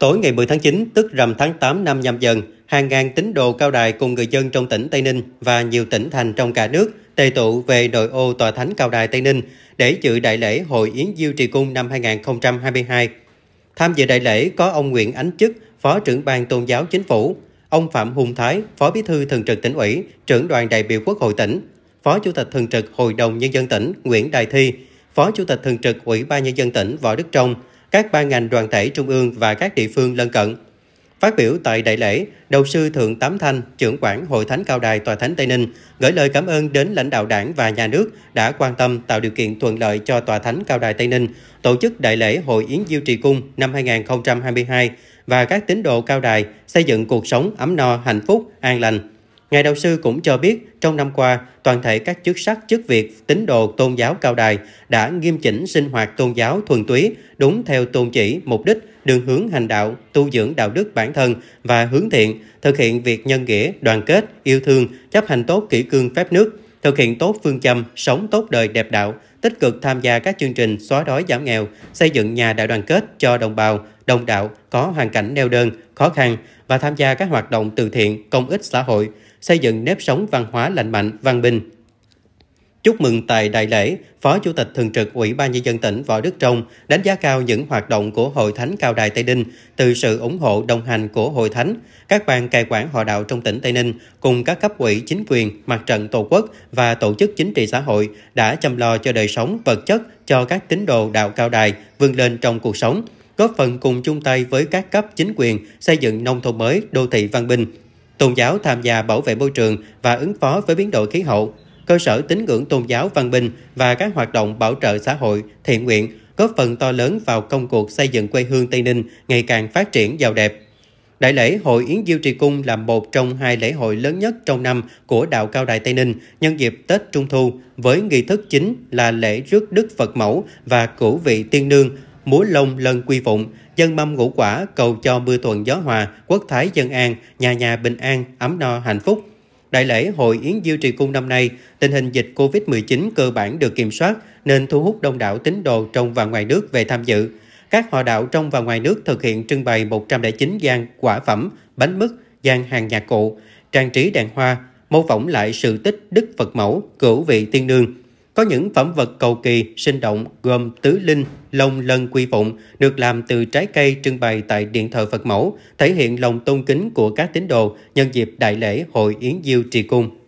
Tối ngày 10 tháng 9, tức rằm tháng 8 năm nhâm dần, hàng ngàn tín đồ cao đài cùng người dân trong tỉnh Tây Ninh và nhiều tỉnh thành trong cả nước tề tụ về nội ô Tòa Thánh Cao Đài Tây Ninh để dự đại lễ Hội Yến Diêu Trì Cung năm 2022. Tham dự đại lễ có ông Nguyễn Ánh Chức, Phó trưởng ban Tôn giáo Chính phủ, ông Phạm Hùng Thái, Phó Bí thư Thường trực tỉnh ủy, trưởng đoàn đại biểu Quốc hội tỉnh, Phó Chủ tịch Thường trực Hội đồng Nhân dân tỉnh Nguyễn Đài Thi, Phó Chủ tịch Thường trực Ủy ban Nhân dân tỉnh Võ Đức Trong – các ban ngành đoàn thể trung ương và các địa phương lân cận. Phát biểu tại đại lễ, đầu sư Thượng Tám Thanh, trưởng quản Hội Thánh Cao Đài Tòa Thánh Tây Ninh, gửi lời cảm ơn đến lãnh đạo đảng và nhà nước đã quan tâm tạo điều kiện thuận lợi cho Tòa Thánh Cao Đài Tây Ninh tổ chức đại lễ Hội Yến Diêu Trì Cung năm 2022 và các tín đồ cao đài xây dựng cuộc sống ấm no, hạnh phúc, an lành, Ngài đạo sư cũng cho biết, trong năm qua, toàn thể các chức sắc chức việc, tín đồ tôn giáo cao đài đã nghiêm chỉnh sinh hoạt tôn giáo thuần túy, đúng theo tôn chỉ, mục đích, đường hướng hành đạo, tu dưỡng đạo đức bản thân và hướng thiện, thực hiện việc nhân nghĩa, đoàn kết, yêu thương, chấp hành tốt kỷ cương phép nước, thực hiện tốt phương châm sống tốt đời đẹp đạo, tích cực tham gia các chương trình xóa đói giảm nghèo, xây dựng nhà đại đoàn kết cho đồng bào, đồng đạo có hoàn cảnh neo đơn, khó khăn và tham gia các hoạt động từ thiện, công ích xã hội, xây dựng nếp sống văn hóa lành mạnh, văn minh, Chúc mừng tại đại lễ, Phó Chủ tịch Thường trực Ủy ban Nhân dân tỉnh Võ Đức Trong đánh giá cao những hoạt động của Hội Thánh Cao Đài Tây Ninh từ sự ủng hộ đồng hành của Hội Thánh, các ban cai quản họ đạo trong tỉnh Tây Ninh cùng các cấp ủy chính quyền, mặt trận tổ quốc và tổ chức chính trị xã hội đã chăm lo cho đời sống vật chất cho các tín đồ đạo Cao Đài vươn lên trong cuộc sống, góp phần cùng chung tay với các cấp chính quyền xây dựng nông thôn mới, đô thị văn minh, tôn giáo tham gia bảo vệ môi trường và ứng phó với biến đổi khí hậu cơ sở tín ngưỡng tôn giáo văn minh và các hoạt động bảo trợ xã hội, thiện nguyện, góp phần to lớn vào công cuộc xây dựng quê hương Tây Ninh ngày càng phát triển giàu đẹp. Đại lễ Hội Yến Diêu Trì Cung là một trong hai lễ hội lớn nhất trong năm của Đạo Cao Đài Tây Ninh nhân dịp Tết Trung Thu với nghi thức chính là lễ rước Đức Phật Mẫu và cử vị Tiên Nương, múa lông lân quy phụng, dân mâm ngũ quả cầu cho mưa thuận gió hòa, quốc thái dân an, nhà nhà bình an, ấm no hạnh phúc. Đại lễ Hội Yến Diêu Trì Cung năm nay, tình hình dịch COVID-19 cơ bản được kiểm soát nên thu hút đông đảo tín đồ trong và ngoài nước về tham dự. Các họ đạo trong và ngoài nước thực hiện trưng bày 109 gian quả phẩm, bánh mứt, gian hàng nhạc cụ, trang trí đèn hoa, mô phỏng lại sự tích Đức Phật Mẫu, cửu vị tiên nương – có những phẩm vật cầu kỳ, sinh động gồm tứ linh, lông lân quy phụng được làm từ trái cây trưng bày tại điện thờ Phật mẫu, thể hiện lòng tôn kính của các tín đồ nhân dịp đại lễ hội Yến Diêu Trì Cung.